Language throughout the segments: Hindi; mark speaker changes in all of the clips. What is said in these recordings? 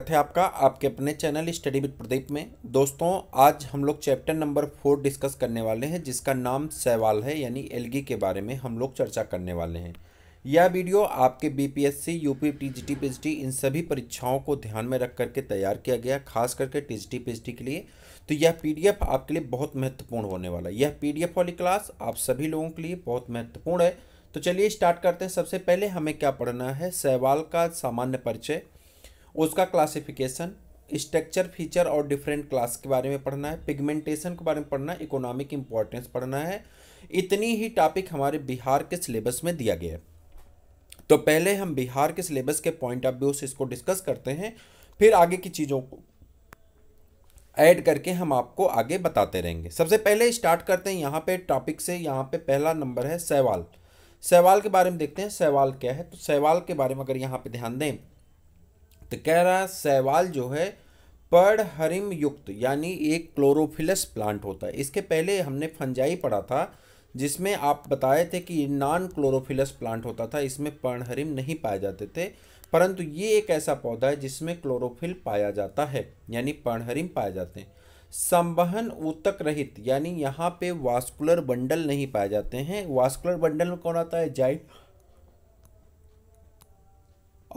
Speaker 1: स्वागत है आपका आपके अपने चैनल स्टडी विद प्रदीप में दोस्तों आज हम लोग चैप्टर नंबर फोर डिस्कस करने वाले हैं जिसका नाम सहवाल है यानी एलगी के बारे में हम लोग चर्चा करने वाले हैं यह वीडियो आपके बीपीएससी, यूपी, टीजीटी, पीएचडी इन सभी परीक्षाओं को ध्यान में रख करके तैयार किया गया खास करके टीजीटी, पीएचडी के लिए तो यह पीडीएफ आपके लिए बहुत महत्वपूर्ण होने वाला है यह पीडीएफ वाली क्लास आप सभी लोगों के लिए बहुत महत्वपूर्ण है तो चलिए स्टार्ट करते हैं सबसे पहले हमें क्या पढ़ना है सहवाल का सामान्य परिचय उसका क्लासिफिकेशन स्ट्रक्चर फीचर और डिफरेंट क्लास के बारे में पढ़ना है पिगमेंटेशन के बारे में पढ़ना है इकोनॉमिक इंपॉर्टेंस पढ़ना है इतनी ही टॉपिक हमारे बिहार के सिलेबस में दिया गया है तो पहले हम बिहार के सिलेबस के पॉइंट ऑफ व्यू से इसको डिस्कस करते हैं फिर आगे की चीज़ों को ऐड करके हम आपको आगे बताते रहेंगे सबसे पहले स्टार्ट करते हैं यहाँ पे टॉपिक से यहाँ पे पहला नंबर है सहवाल सहवाल के बारे में देखते हैं सहवाल क्या है तो सहवाल के बारे में अगर यहाँ पे ध्यान दें तो कह रहा सहवाल जो है पड़ हरिम युक्त यानी एक क्लोरोफिलस प्लांट होता है इसके पहले हमने फंजाई पढ़ा था जिसमें आप बताए थे कि नॉन क्लोरोफिलस प्लांट होता था इसमें पर्णहरिम नहीं पाए जाते थे परंतु ये एक ऐसा पौधा है जिसमें क्लोरोफिल पाया जाता है यानी पर्णहरिम पाए जाते हैं संवहन ऊतक रहित यानी यहाँ पे वास्कुलर बंडल नहीं पाए जाते हैं वास्कुलर बंडल में कौन आता है जाइट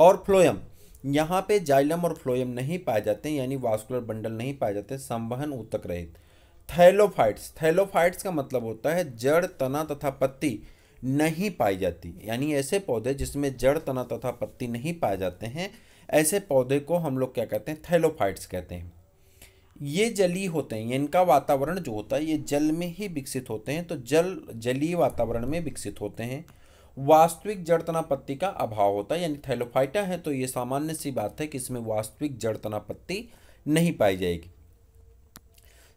Speaker 1: और फ्लोयम यहाँ पे जाइलम और फ्लोएम नहीं पाए जाते यानी वास्कुलर बंडल नहीं पाए जाते संवहन उत्तक रहित थैलोफाइट्स थैलोफाइट्स का मतलब होता है जड़ तना तथा पत्ती नहीं पाई जाती यानी ऐसे पौधे जिसमें जड़ तना तथा पत्ती नहीं पाए जाते हैं ऐसे पौधे को हम लोग क्या कहते हैं थैलोफाइट्स कहते हैं ये जली होते हैं इनका वातावरण जो होता है ये जल में ही विकसित होते हैं तो जल जलीय वातावरण में विकसित होते हैं वास्तविक जड़ तनापत्ति का अभाव होता है यानी थैलोफाइटा है तो ये सामान्य सी बात है कि इसमें वास्तविक जड़ तनापत्ति नहीं पाई जाएगी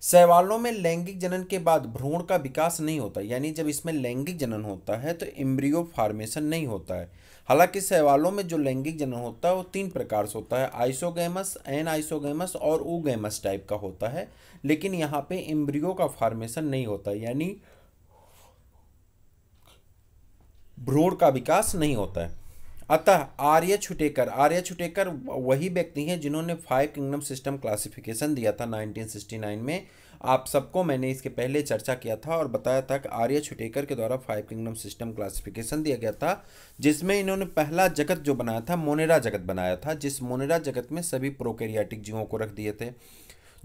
Speaker 1: सहवालों में लैंगिक जनन के बाद भ्रूण का विकास नहीं होता यानी जब इसमें लैंगिक जनन होता है तो इम्ब्रियो फार्मेशन नहीं होता है हालांकि शैवालों में जो लैंगिक जनन होता है वो तीन प्रकार से होता है आइसोगेमस एन आइसोगेमस और ऊगेमस टाइप का होता है लेकिन यहाँ पे इम्ब्रियो का फार्मेशन नहीं होता यानी भ्रूण का विकास नहीं होता है अतः आर्य छुटेकर आर्य छुटेकर वही व्यक्ति हैं जिन्होंने फाइव किंगडम सिस्टम क्लासिफिकेशन दिया था 1969 में आप सबको मैंने इसके पहले चर्चा किया था और बताया था कि आर्य छुटेकर के द्वारा फाइव किंगडम सिस्टम क्लासिफिकेशन दिया गया था जिसमें इन्होंने पहला जगत जो बनाया था मोनेरा जगत बनाया था जिस मोनेरा जगत में सभी प्रोकेरियाटिक जीवों को रख दिए थे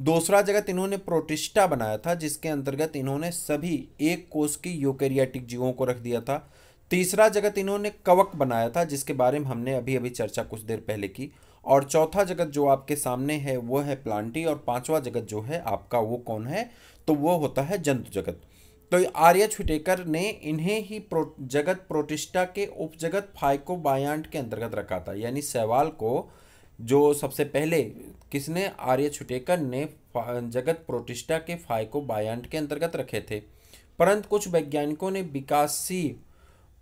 Speaker 1: दूसरा जगत इन्होंने प्रोटिस्टा बनाया था जिसके अंतर्गत इन्होंने सभी एक कोष की यूकेरियाटिक जीवों को रख दिया था तीसरा जगत इन्होंने कवक बनाया था जिसके बारे में हमने अभी अभी चर्चा कुछ देर पहले की और चौथा जगत जो आपके सामने है वो है प्लांटी और पांचवा जगत जो है आपका वो कौन है तो वो होता है जंतु जगत तो आर्य छुटेकर ने इन्हें ही प्रो, जगत प्रोटिस्टा के उपजगत फाइको बायांट के अंतर्गत रखा था यानी सहवाल को जो सबसे पहले किसने आर्य छुटेकर ने जगत प्रोटिस्टा के फाइको बायांट के अंतर्गत रखे थे परंतु कुछ वैज्ञानिकों ने विकासी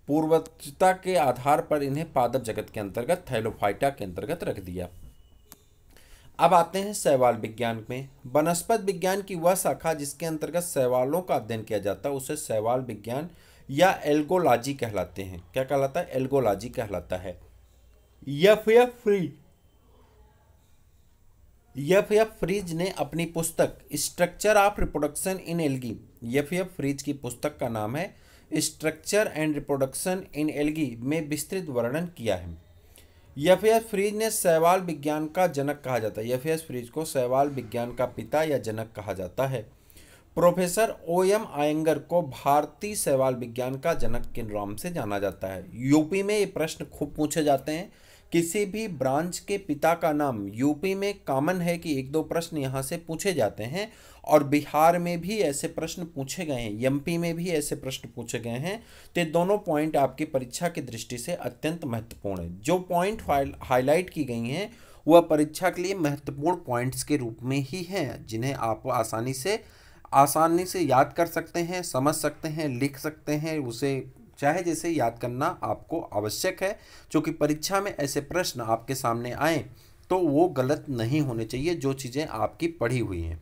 Speaker 1: पूर्वजता के आधार पर इन्हें पादप जगत के अंतर्गत थैलोफाइटा के अंतर्गत रख दिया अब आते हैं सहवाल विज्ञान में वनस्पत विज्ञान की वह शाखा जिसके अंतर्गत सहवालों का अध्ययन किया जाता है उसे सहवाल विज्ञान या एल्गोलॉजी कहलाते हैं क्या कहलाता है एल्गोलॉजी कहलाता है यफ या फ्री यफ एफ फ्रीज ने अपनी पुस्तक structure of reproduction in algae F F Fritsch की पुस्तक का नाम है structure and reproduction in algae में विस्तृत वर्णन किया है यफ फ्रीज ने सहवाल विज्ञान का जनक कहा जाता है यफ फ्रीज को सहवाल विज्ञान का पिता या जनक कहा जाता है प्रोफेसर ओ एम आयंगर को भारतीय सहवाल विज्ञान का जनक के नाम से जाना जाता है यूपी में ये प्रश्न खूब पूछे जाते हैं किसी भी ब्रांच के पिता का नाम यूपी में कॉमन है कि एक दो प्रश्न यहाँ से पूछे जाते हैं और बिहार में भी ऐसे प्रश्न पूछे गए हैं एमपी में भी ऐसे प्रश्न पूछे गए हैं तो ये दोनों पॉइंट आपकी परीक्षा की दृष्टि से अत्यंत महत्वपूर्ण है जो पॉइंट हाईलाइट की गई हैं वह परीक्षा के लिए महत्वपूर्ण पॉइंट्स के रूप में ही हैं जिन्हें आप आसानी से आसानी से याद कर सकते हैं समझ सकते हैं लिख सकते हैं उसे चाहे जैसे याद करना आपको आवश्यक है क्योंकि परीक्षा में ऐसे प्रश्न आपके सामने आए तो वो गलत नहीं होने चाहिए जो चीज़ें आपकी पढ़ी हुई हैं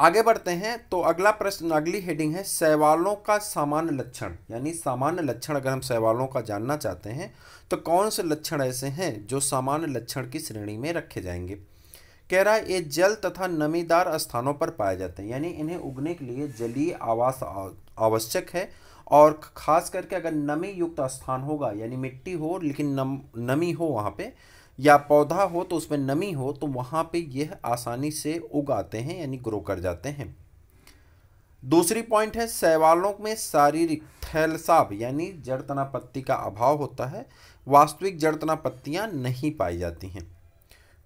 Speaker 1: आगे बढ़ते हैं तो अगला प्रश्न अगली हेडिंग है सहवालों का सामान्य लक्षण यानी सामान्य लक्षण अगर हम सहवालों का जानना चाहते हैं तो कौन से लक्षण ऐसे हैं जो सामान्य लक्षण की श्रेणी में रखे जाएंगे कह रहा है ये जल तथा नमीदार स्थानों पर पाए जाते हैं यानी इन्हें उगने के लिए जलीय आवास आवश्यक है और खास करके अगर नमी युक्त स्थान होगा यानी मिट्टी हो लेकिन नम नमी हो वहाँ पर या पौधा हो तो उसमें नमी हो तो वहाँ पे यह आसानी से उगाते हैं यानी ग्रो कर जाते हैं दूसरी पॉइंट है शैवालों में शारीरिक थैलसाब यानी जड़ तना पत्ती का अभाव होता है वास्तविक जड़ तना पत्तियाँ नहीं पाई जाती हैं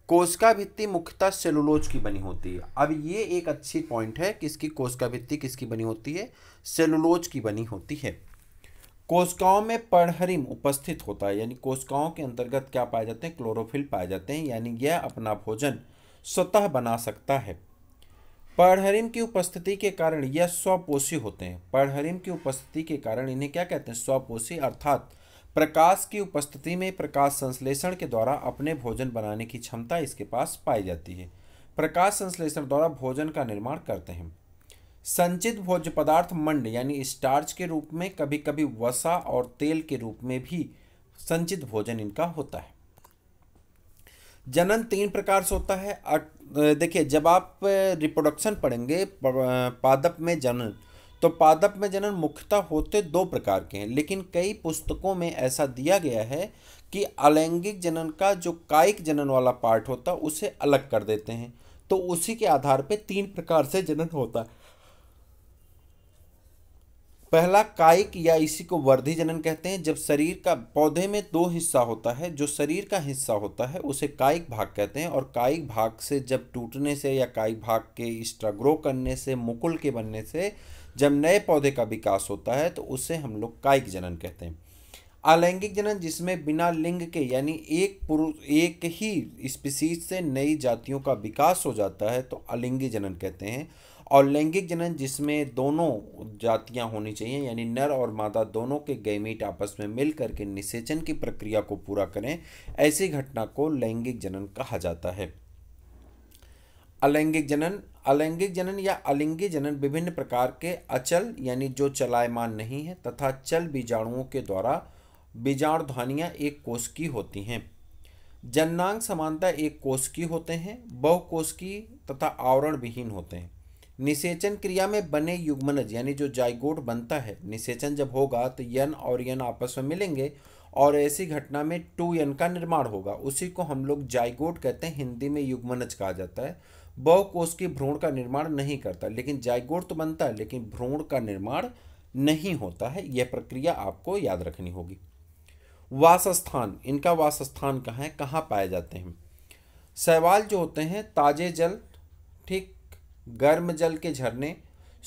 Speaker 1: कोशिका भित्ति मुख्यतः सेलुलोज की बनी होती है अब ये एक अच्छी पॉइंट है कि किसकी कोशिका भित्ति किसकी बनी होती है सेलुलोज की बनी होती है कोशिकाओं में पढ़हरिम उपस्थित होता है यानी कोशिकाओं के अंतर्गत क्या पाए जाते हैं क्लोरोफिल पाए जाते हैं यानी यह अपना भोजन स्वतः बना सकता है पढ़हरिम की उपस्थिति के कारण यह स्वपोषी होते हैं पढ़हरिम की उपस्थिति के कारण इन्हें क्या कहते हैं स्वपोषी अर्थात प्रकाश की उपस्थिति में प्रकाश संश्लेषण के द्वारा अपने भोजन बनाने की क्षमता इसके पास पाई जाती है प्रकाश संश्लेषण द्वारा भोजन का निर्माण करते हैं संचित भोज पदार्थ मंड यानी स्टार्च के रूप में कभी कभी वसा और तेल के रूप में भी संचित भोजन इनका होता है जनन तीन प्रकार से होता है देखिए जब आप रिप्रोडक्शन पढ़ेंगे पादप में जनन तो पादप में जनन मुख्यतः होते दो प्रकार के हैं लेकिन कई पुस्तकों में ऐसा दिया गया है कि अलैंगिक जनन का जो कायिक जनन वाला पार्ट होता है उसे अलग कर देते हैं तो उसी के आधार पर तीन प्रकार से जनन होता है पहला कायिक या इसी को वर्धि जनन कहते हैं जब शरीर का पौधे में दो हिस्सा होता है जो शरीर का हिस्सा होता है उसे कायिक भाग कहते हैं और कायिक भाग से जब टूटने से या कायिक भाग के एक्स्ट्रा ग्रो करने से मुकुल के बनने से जब नए पौधे का विकास होता है तो उसे हम लोग कायिक जनन कहते हैं अलैंगिक जनन जिसमें बिना लिंग के यानी एक पुरुष एक ही स्पीसीज से नई जातियों का विकास हो जाता है तो अलिंगी जनन कहते हैं और लैंगिक जनन जिसमें दोनों जातियां होनी चाहिए यानी नर और मादा दोनों के गैमीट आपस में मिल करके निषेचन की प्रक्रिया को पूरा करें ऐसी घटना को लैंगिक जनन कहा जाता है अलैंगिक जनन अलैंगिक जनन या अलिंगी जनन विभिन्न प्रकार के अचल यानी जो चलायमान नहीं है तथा चल बीजाणुओं के द्वारा बीजाणुधानियाँ एक कोष की होती हैं जननांग समानता एक कोष की होते हैं बहुकोष की तथा आवरण विहीन होते हैं निषेचन क्रिया में बने युग्मनज यानी जो जायगोट बनता है निषेचन जब होगा तो यन और यन आपस में मिलेंगे और ऐसी घटना में टू यन का निर्माण होगा उसी को हम लोग जायगोट कहते हैं हिंदी में युग्मनज कहा जाता है बहु कोष की भ्रूण का निर्माण नहीं करता लेकिन जायगोट तो बनता है लेकिन भ्रूण का निर्माण नहीं होता है यह प्रक्रिया आपको याद रखनी होगी वासस्थान इनका वासस्थान कहाँ है कहाँ पाए जाते हैं सवाल जो होते हैं ताजे जल ठीक गर्म जल के झरने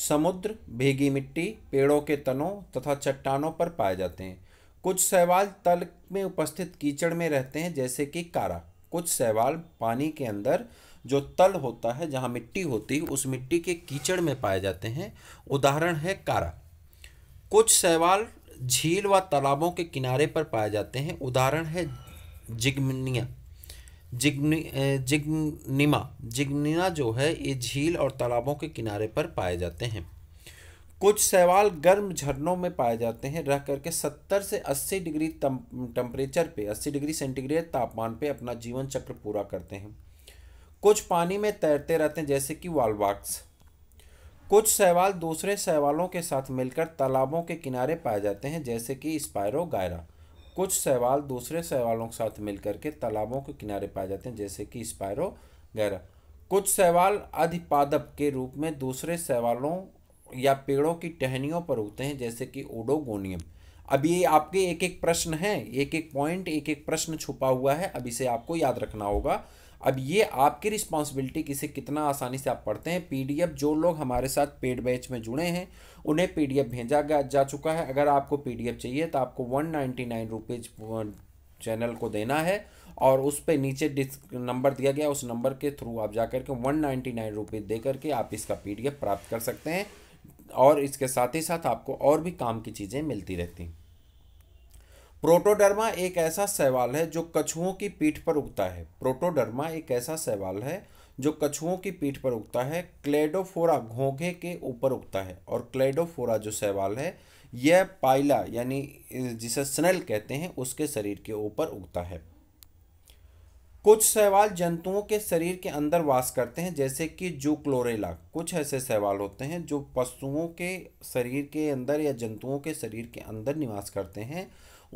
Speaker 1: समुद्र भीगी मिट्टी पेड़ों के तनों तथा चट्टानों पर पाए जाते हैं कुछ सहवाल तल में उपस्थित कीचड़ में रहते हैं जैसे कि कारा कुछ सहवाल पानी के अंदर जो तल होता है जहाँ मिट्टी होती है उस मिट्टी के कीचड़ में पाए जाते हैं उदाहरण है कारा कुछ सहवाल झील व तालाबों के किनारे पर पाए जाते हैं उदाहरण है जिगमनिया जिग्निमा जिग्निना जो है ये झील और तालाबों के किनारे पर पाए जाते हैं कुछ सवाल गर्म झरनों में पाए जाते हैं रह करके 70 से 80 डिग्री टेम्परेचर पे 80 डिग्री सेंटीग्रेड तापमान पे अपना जीवन चक्र पूरा करते हैं कुछ पानी में तैरते रहते हैं जैसे कि वालवाक्स कुछ सवाल दूसरे सवालों के साथ मिलकर तालाबों के किनारे पाए जाते हैं जैसे कि स्पायरो गायरा कुछ सवाल दूसरे सवालों के साथ मिलकर के तालाबों के किनारे पाए जाते हैं जैसे कि स्पायरो गैरा कुछ सवाल अधिपादप के रूप में दूसरे सवालों या पेड़ों की टहनियों पर होते हैं जैसे कि ओडोगोनियम अब ये आपके एक एक प्रश्न हैं एक एक पॉइंट एक एक प्रश्न छुपा हुआ है अब इसे आपको याद रखना होगा अब ये आपकी रिस्पॉन्सिबिलिटी किसे कितना आसानी से आप पढ़ते हैं पी जो लोग हमारे साथ पेड बैच में जुड़े हैं उन्हें पी भेजा जा चुका है अगर आपको पी चाहिए तो आपको one ninety nine rupees channel को देना है और उस पर नीचे डिस्क नंबर दिया गया उस नंबर के थ्रू आप जा करके वन नाइन्टी नाइन रुपीज़ दे करके आप इसका पीडीएफ प्राप्त कर सकते हैं और इसके साथ ही साथ आपको और भी काम की चीज़ें मिलती रहती हैं प्रोटोडर्मा एक ऐसा सवाल है जो कछुओं की पीठ पर उगता है प्रोटोडर्मा एक ऐसा सवाल है जो कछुओं की पीठ पर उगता है क्लेडोफोरा घोंघे के ऊपर उगता है और क्लेडोफोरा जो सवाल है यह पाइला यानी जिसे स्नेल कहते हैं उसके शरीर के ऊपर उगता है कुछ सवाल जंतुओं के शरीर के अंदर वास करते हैं जैसे कि जूक्लोरेला कुछ ऐसे सवाल होते हैं जो पशुओं के शरीर के अंदर या जंतुओं के शरीर के अंदर निवास करते हैं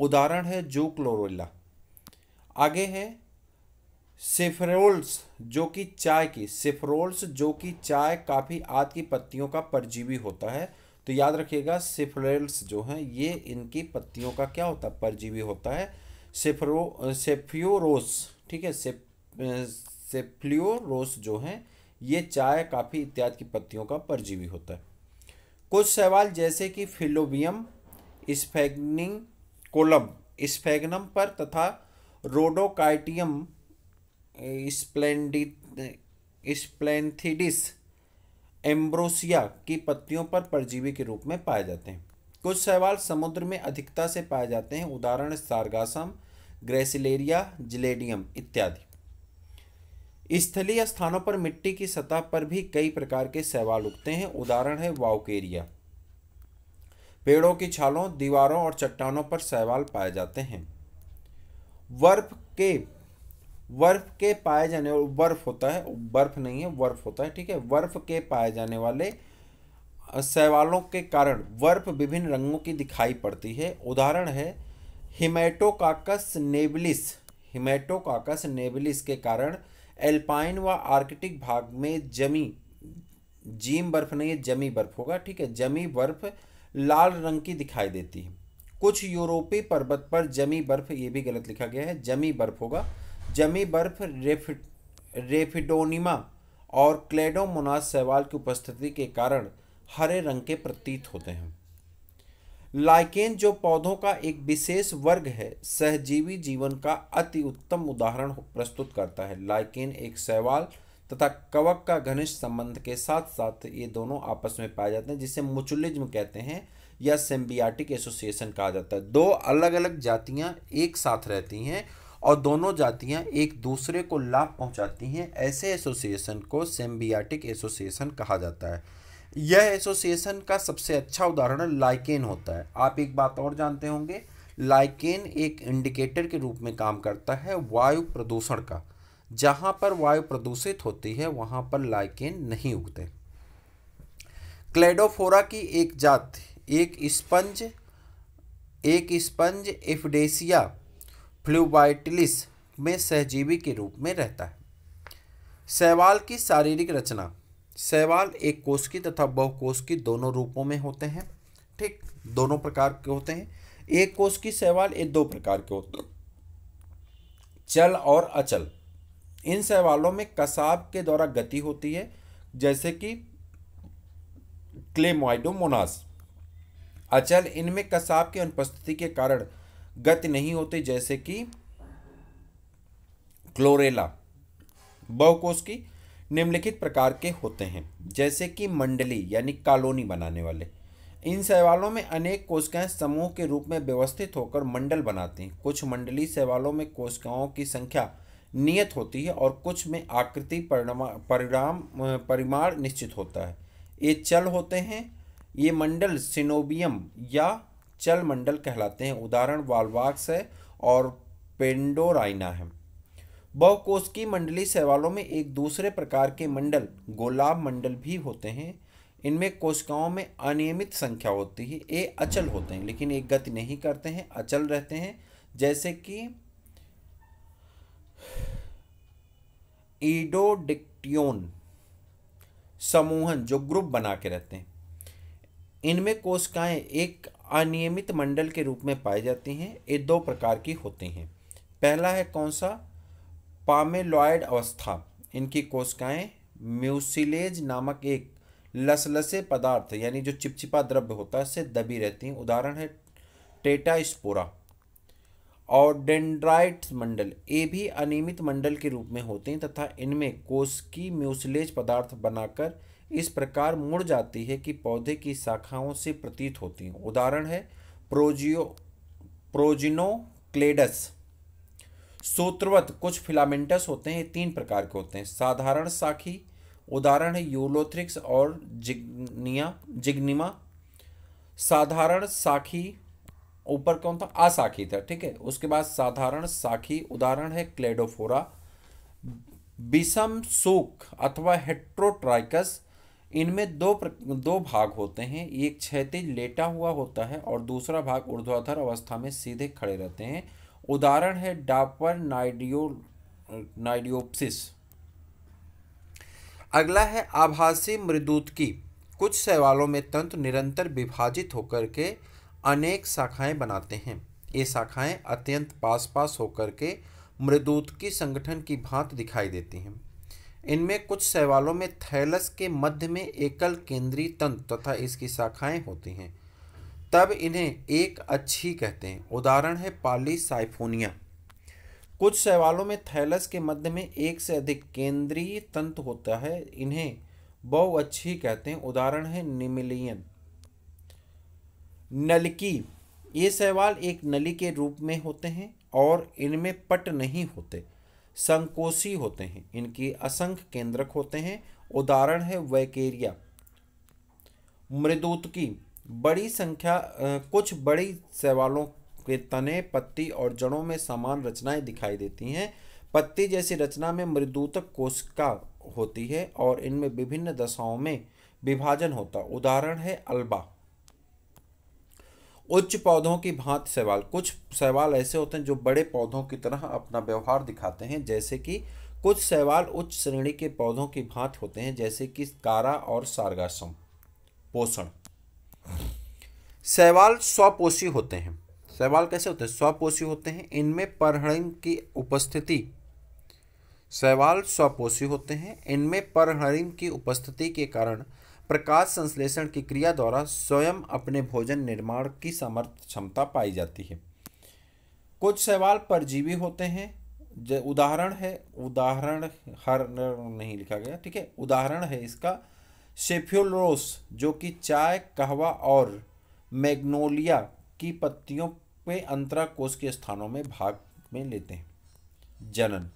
Speaker 1: उदाहरण है जू क्लोरोला आगे है सेफरोल्स जो कि चाय की सेफरोल्स जो कि चाय काफ़ी आद की पत्तियों का परजीवी होता है तो याद रखिएगा सेफरेल्स जो हैं ये इनकी पत्तियों का क्या होता है परजीवी होता है सेफरो सेफ्योरोस ठीक है सेफ्लियोरोस जो हैं ये चाय काफ़ी इत्यादि की पत्तियों का परजीवी होता है कुछ सवाल जैसे कि फिलोबियम स्पेगनिंग कोलम स्फेगनम पर तथा रोडोकाइटियम स्प्लेंथिडिस एम्ब्रोसिया की पत्तियों पर परजीवी के रूप में पाए जाते हैं कुछ सवाल समुद्र में अधिकता से पाए जाते हैं उदाहरण सारगासम ग्रेसिलेरिया जिलेडियम इत्यादि स्थलीय स्थानों पर मिट्टी की सतह पर भी कई प्रकार के सहवाल उगते हैं उदाहरण है वाउकेरिया पेड़ों की छालों दीवारों और चट्टानों पर सहवाल पाए जाते हैं बर्फ के बर्फ के पाए जाने बर्फ होता है बर्फ नहीं है बर्फ होता है ठीक है बर्फ के पाए जाने वाले सहवालों के कारण बर्फ विभिन्न रंगों की दिखाई पड़ती है उदाहरण है हिमेटोकाकस नेबलिस हिमेटोकाकस नेबलिस के कारण एल्पाइन व आर्कटिक भाग में जमी जीम बर्फ नहीं है जमी बर्फ होगा ठीक है जमी बर्फ लाल रंग की दिखाई देती है कुछ यूरोपीय पर्वत पर जमी बर्फ ये भी गलत लिखा गया है जमी बर्फ होगा जमी बर्फ रेफ रेफिडोनिमा और क्लेडोमोनास सहवाल की उपस्थिति के कारण हरे रंग के प्रतीत होते हैं लाइकेन जो पौधों का एक विशेष वर्ग है सहजीवी जीवन का अति उत्तम उदाहरण प्रस्तुत करता है लाइकेन एक सहवाल तथा कवक का घनिष्ठ संबंध के साथ साथ ये दोनों आपस में पाए जाते हैं जिसे मुचुलिज्म कहते हैं या सेम्बियाटिक एसोसिएशन कहा जाता है दो अलग अलग जातियाँ एक साथ रहती हैं और दोनों जातियाँ एक दूसरे को लाभ पहुँचाती हैं ऐसे एसोसिएशन को सेम्बियाटिक एसोसिएशन कहा जाता है यह एसोसिएशन का सबसे अच्छा उदाहरण लाइकेन होता है आप एक बात और जानते होंगे लाइकेन एक इंडिकेटर के रूप में काम करता है वायु प्रदूषण का जहां पर वायु प्रदूषित होती है वहां पर लाइकेन नहीं उगते क्लेडोफोरा की एक जात एक स्पंज एक स्पंज एफडेसिया फ्लूबाइटलिस में सहजीवी के रूप में रहता है सहवाल की शारीरिक रचना सहवाल एक की तथा की दोनों रूपों में होते हैं ठीक दोनों प्रकार के होते हैं एक कोष की सहवाल ये दो प्रकार के होते हैं चल और अचल इन शैवालों में कसाब के द्वारा गति होती है जैसे कि क्लेमोइडोमोनास अचल इनमें कसाब की अनुपस्थिति के कारण गति नहीं होती जैसे कि क्लोरेला बहुकोश की निम्नलिखित प्रकार के होते हैं जैसे कि मंडली यानी कॉलोनी बनाने वाले इन शैवालों में अनेक कोशिकाएं समूह के रूप में व्यवस्थित होकर मंडल बनाती हैं कुछ मंडली शैवालों में कोशिकाओं की संख्या नियत होती है और कुछ में आकृति परिणाम परिणाम परिमाण निश्चित होता है ये चल होते हैं ये मंडल सिनोबियम या चल मंडल कहलाते हैं उदाहरण वालवाक्स है और पेंडोराइना है बहुकोशिकी मंडली शैवालों में एक दूसरे प्रकार के मंडल गोलाब मंडल भी होते हैं इनमें कोशिकाओं में अनियमित संख्या होती है ये अचल होते हैं लेकिन एक गति नहीं करते हैं अचल रहते हैं जैसे कि एडोडिक्टियोन समूहन जो ग्रुप बना के रहते हैं इनमें कोशिकाएं एक अनियमित मंडल के रूप में पाई जाती हैं ये दो प्रकार की होती हैं पहला है कौन सा पामेलॉयड अवस्था इनकी कोशिकाएं म्यूसिलेज नामक एक लसलसे पदार्थ यानी जो चिपचिपा द्रव्य होता है से दबी रहती हैं उदाहरण है टेटा स्पोरा और डेंड्राइट्स मंडल ये भी अनियमित मंडल के रूप में होते हैं तथा इनमें कोश की म्यूसलेज पदार्थ बनाकर इस प्रकार मुड़ जाती है कि पौधे की शाखाओं से प्रतीत होती हैं उदाहरण है प्रोजियो प्रोजिनोक्लेडस सूत्रवत कुछ फिलामेंटस होते हैं तीन प्रकार के होते हैं साधारण साखी उदाहरण है यूलोथ्रिक्स और जिग्निया जिग्निमा साधारण साखी ऊपर कौन था आसाखी था ठीक है उसके बाद साधारण साखी उदाहरण है क्लेडोफोरा विषम सूख अथवा हेट्रोट्राइकस इनमें दो प्र, दो भाग होते हैं एक क्षैतिज लेटा हुआ होता है और दूसरा भाग ऊर्ध्वाधर अवस्था में सीधे खड़े रहते हैं उदाहरण है डापर नाइडियो नाइडियोप्सिस अगला है आभासी मृदूत की कुछ सवालों में तंत्र निरंतर विभाजित होकर के अनेक शाखाएं बनाते हैं ये शाखाएं अत्यंत पास पास होकर के मृदूतकी संगठन की भांत दिखाई देती हैं इनमें कुछ शैवालों में थैलस के मध्य में एकल केंद्रीय तंत्र तथा इसकी शाखाएं होती हैं तब इन्हें एक अच्छी कहते हैं उदाहरण है पाली साइफोनिया कुछ शैवालों में थैलस के मध्य में एक से अधिक केंद्रीय तंत्र होता है इन्हें बहु अच्छी कहते हैं उदाहरण है निमिलियन नलकी ये शैवाल एक नली के रूप में होते हैं और इनमें पट नहीं होते संकोशी होते हैं इनके असंख्य केंद्रक होते हैं उदाहरण है वैकेरिया मृदूत बड़ी संख्या कुछ बड़ी शैवालों के तने पत्ती और जड़ों में समान रचनाएं दिखाई देती हैं पत्ती जैसी रचना में मृदूतक कोशिका होती है और इनमें विभिन्न दशाओं में विभाजन होता उदाहरण है अल्बा उच्च पौधों की भांत सवाल कुछ सवाल ऐसे होते हैं जो बड़े पौधों की तरह अपना व्यवहार दिखाते हैं जैसे कि कुछ सवाल उच्च श्रेणी के पौधों की भांत होते हैं जैसे कि कारा और सारगासम पोषण सवाल स्वपोषी होते हैं सवाल कैसे होते हैं स्वपोषी होते हैं इनमें परहणिम की उपस्थिति सवाल स्वपोषी होते हैं इनमें परहरिम की उपस्थिति के कारण प्रकाश संश्लेषण की क्रिया द्वारा स्वयं अपने भोजन निर्माण की समर्थ क्षमता पाई जाती है कुछ सवाल परजीवी होते हैं उदाहरण है उदाहरण हर नहीं लिखा गया ठीक है उदाहरण है इसका सेफ्योलोस जो कि चाय कहवा और मैग्नोलिया की पत्तियों पे अंतरा कोष के स्थानों में भाग में लेते हैं जनन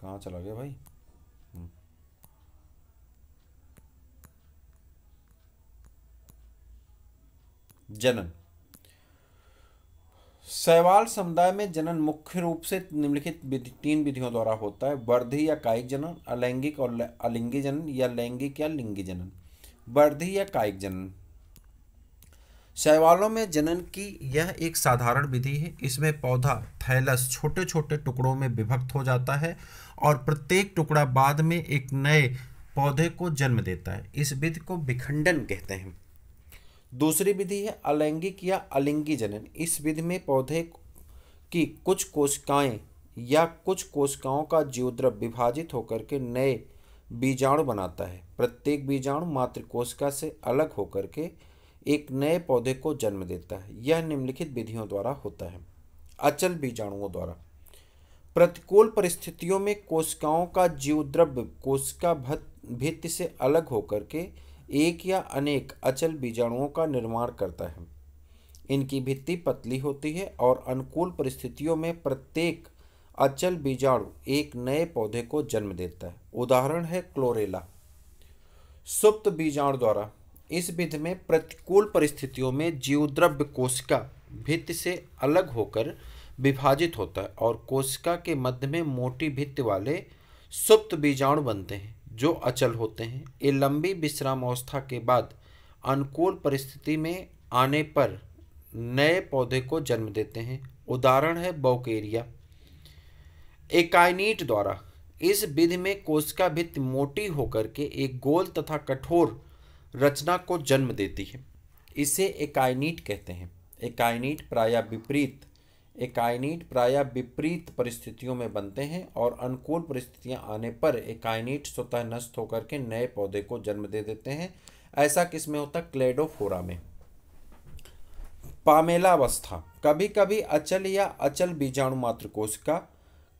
Speaker 1: कहाँ चला गया भाई जनन शैवाल समुदाय में जनन मुख्य रूप से निम्नलिखित विधि तीन विधियों द्वारा होता है वर्धि या कायिक जनन अलैंगिक और अलिंगी जनन या लैंगिक या लिंगी जनन वर्धि या कायिक जनन शैवालों में जनन की यह एक साधारण विधि है इसमें पौधा थैलस छोटे छोटे टुकड़ों में विभक्त हो जाता है और प्रत्येक टुकड़ा बाद में एक नए पौधे को जन्म देता है इस विधि को विखंडन कहते हैं दूसरी विधि है अलैंगिक या अलिंगी जनन इस विधि में पौधे की कुछ कोशिकाएं या कुछ कोशिकाओं का जीवद्रव विभाजित होकर के नए बीजाणु बनाता है प्रत्येक बीजाणु मात्र कोशिका से अलग होकर के एक नए पौधे को जन्म देता है यह निम्नलिखित विधियों द्वारा होता है अचल बीजाणुओं द्वारा प्रतिकूल परिस्थितियों में कोशिकाओं का जीवद्रव्य कोशिका भित्ति से अलग होकर के एक या अनेक अचल बीजाणुओं का निर्माण करता है इनकी भित्ति पतली होती है और अनुकूल परिस्थितियों में प्रत्येक अचल बीजाणु एक नए पौधे को जन्म देता है उदाहरण है क्लोरेला सुप्त बीजाणु द्वारा इस विध में प्रतिकूल परिस्थितियों में जीवद्रव्य कोशिका भित्त से अलग होकर विभाजित होता है और कोशिका के मध्य में मोटी भित्त वाले सुप्त बीजाणु बनते हैं जो अचल होते हैं ये लंबी विश्राम अवस्था के बाद अनुकूल परिस्थिति में आने पर नए पौधे को जन्म देते हैं उदाहरण है बोकेरिया एकाइनीट द्वारा इस विधि में कोशिका भित्त मोटी होकर के एक गोल तथा कठोर रचना को जन्म देती है इसे एकाइनीट कहते हैं एकाइनीट प्राय विपरीत एकाइनीट प्राय विपरीत परिस्थितियों में बनते हैं और अनुकूल परिस्थितियां आने पर एकाइनीट स्वतः नष्ट होकर के नए पौधे को जन्म दे देते हैं ऐसा किस में होता क्लेडोफोरा में पामेलावस्था कभी कभी अचल या अचल बीजाणु मात्र कोशिका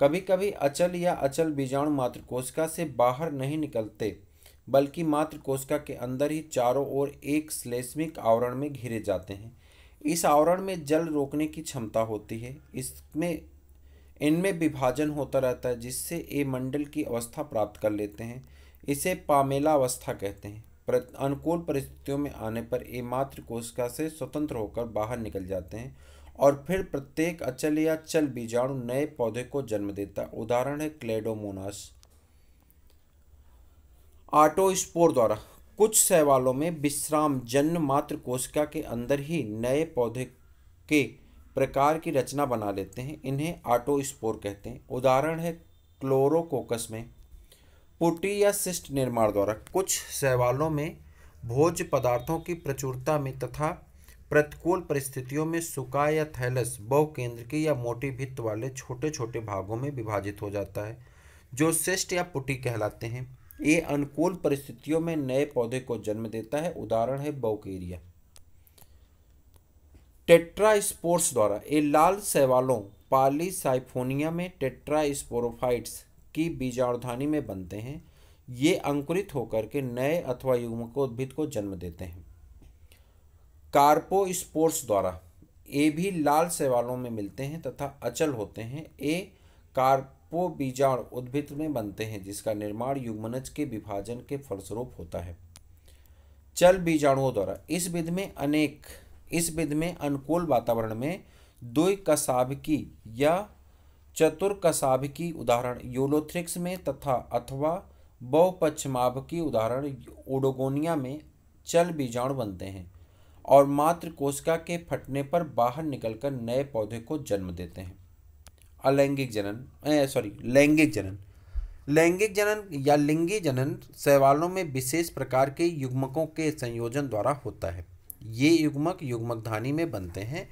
Speaker 1: कभी कभी अचल या अचल बीजाणु मात्र कोशिका से बाहर नहीं निकलते बल्कि मात्र कोशिका के अंदर ही चारों ओर एक श्लेष्मिक आवरण में घिरे जाते हैं इस आवरण में जल रोकने की क्षमता होती है इसमें इनमें विभाजन होता रहता है जिससे ये मंडल की अवस्था प्राप्त कर लेते हैं इसे पामेला अवस्था कहते हैं अनुकूल परिस्थितियों में आने पर ये मात्र कोशिका से स्वतंत्र होकर बाहर निकल जाते हैं और फिर प्रत्येक अचल या चल बीजाणु नए पौधे को जन्म देता है उदाहरण है क्लेडोमोनास आटोस्पोर द्वारा कुछ शैवालों में विश्राम जन्म मात्र कोशिका के अंदर ही नए पौधे के प्रकार की रचना बना लेते हैं इन्हें आटोस्पोर कहते हैं उदाहरण है क्लोरोकोकस में पुटी या सिस्ट निर्माण द्वारा कुछ शैवालों में भोज पदार्थों की प्रचुरता में तथा प्रतिकूल परिस्थितियों में सुखा या थैलस बहु की या मोटी भित्त वाले छोटे छोटे भागों में विभाजित हो जाता है जो सिस्ट या पुटी कहलाते हैं ये अनुकूल परिस्थितियों में नए पौधे को जन्म देता है उदाहरण है बोकेरिया टेट्रास्पोर्स द्वारा ये लाल सवालों पालीसाइफोनिया में टेट्रास्पोरोफाइट्स की बीजावधानी में बनते हैं ये अंकुरित होकर के नए अथवा युग्मकोद्भिद को जन्म देते हैं कार्पोस्पोर्स द्वारा ये भी लाल सवालों में मिलते हैं तथा अचल होते हैं ये कार्प वो बीजाणु उद्भिद में बनते हैं जिसका निर्माण युग्मनज के विभाजन के फलस्वरूप होता है चल बीजाणुओं द्वारा इस विध में अनेक इस विध में अनुकूल वातावरण में कसाभ की या चतुर की उदाहरण योलोथ्रिक्स में तथा अथवा की उदाहरण ओडोगोनिया में चल बीजाणु बनते हैं और मात्र कोशिका के फटने पर बाहर निकलकर नए पौधे को जन्म देते हैं अलैंगिक जनन सॉरी लैंगिक जनन लैंगिक जनन या लिंगी जनन सहवालों में विशेष प्रकार के युग्मकों के संयोजन द्वारा होता है ये युग्मक युग्मकधानी में बनते हैं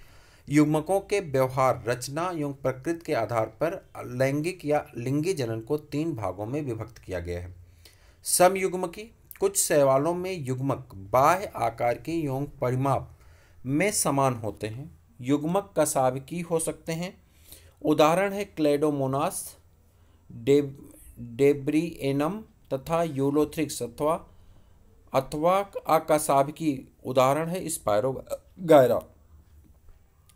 Speaker 1: युग्मकों के व्यवहार रचना एवं प्रकृति के आधार पर लैंगिक या लिंगी जनन को तीन भागों में विभक्त किया गया है समयुग्मकी कुछ सहवालों में युग्मक बाह्य आकार के एवं परिमाप में समान होते हैं युग्मक कसावकी हो सकते हैं उदाहरण है क्लेडोमोनास डेब्री एनम तथा यूलोथ्रिक्स अथवा अथवा अकासाब की उदाहरण है स्पायरोगायरा